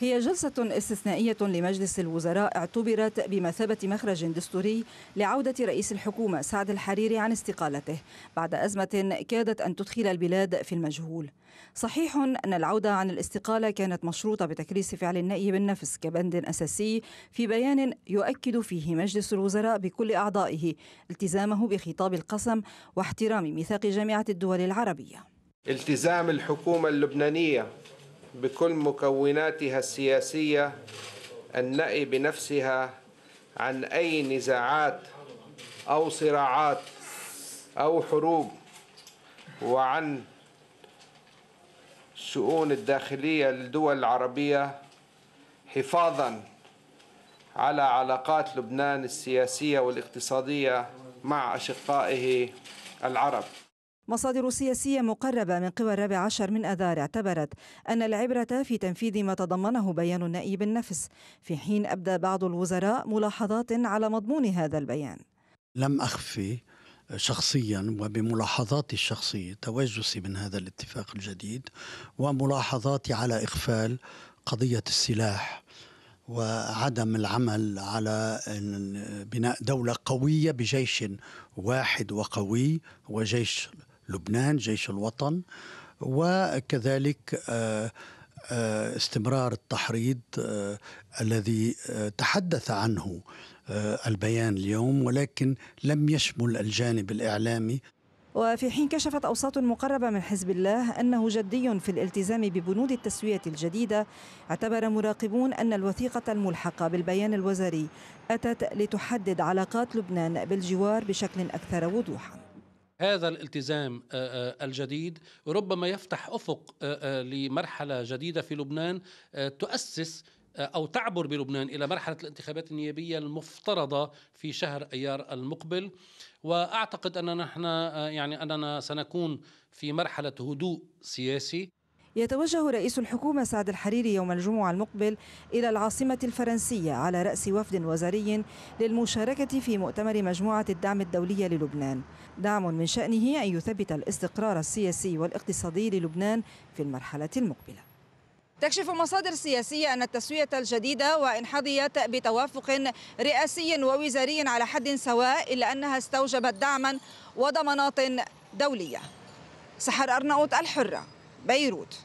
هي جلسة استثنائية لمجلس الوزراء اعتبرت بمثابة مخرج دستوري لعودة رئيس الحكومة سعد الحريري عن استقالته بعد أزمة كادت أن تدخل البلاد في المجهول. صحيح أن العودة عن الاستقالة كانت مشروطة بتكريس فعل النائب بالنفس كبند أساسي في بيان يؤكد فيه مجلس الوزراء بكل أعضائه التزامه بخطاب القسم واحترام ميثاق جامعة الدول العربية. التزام الحكومة اللبنانية بكل مكوناتها السياسية النأي بنفسها عن أي نزاعات أو صراعات أو حروب وعن الشؤون الداخلية للدول العربية حفاظا على علاقات لبنان السياسية والاقتصادية مع أشقائه العرب مصادر سياسية مقربة من قوى الرابع عشر من أذار اعتبرت أن العبرة في تنفيذ ما تضمنه بيان النائب النفس في حين أبدى بعض الوزراء ملاحظات على مضمون هذا البيان لم أخفي شخصيا وبملاحظاتي الشخصية توجسي من هذا الاتفاق الجديد وملاحظاتي على إخفال قضية السلاح وعدم العمل على بناء دولة قوية بجيش واحد وقوي وجيش لبنان جيش الوطن وكذلك آه، آه، استمرار التحريض آه، الذي تحدث عنه البيان اليوم ولكن لم يشمل الجانب الاعلامي وفي حين كشفت أوساط مقربة من حزب الله أنه جدي في الالتزام ببنود التسوية الجديدة اعتبر مراقبون أن الوثيقة الملحقة بالبيان الوزاري أتت لتحدد علاقات لبنان بالجوار بشكل أكثر وضوحاً هذا الالتزام آه، آه، الجديد ربما يفتح افق آه، لمرحله جديده في لبنان تؤسس أو تعبر بلبنان إلى مرحلة الانتخابات النيابية المفترضة في شهر أيار المقبل وأعتقد أننا نحن يعني أننا سنكون في مرحلة هدوء سياسي يتوجه رئيس الحكومة سعد الحريري يوم الجمعة المقبل إلى العاصمة الفرنسية على رأس وفد وزاري للمشاركة في مؤتمر مجموعة الدعم الدولية للبنان دعم من شأنه أن يثبت الاستقرار السياسي والاقتصادي للبنان في المرحلة المقبلة تكشف مصادر سياسية أن التسوية الجديدة وإن حظيت بتوافق رئاسي ووزاري على حد سواء إلا أنها استوجبت دعما وضمانات دولية سحر أرناؤوط الحرة بيروت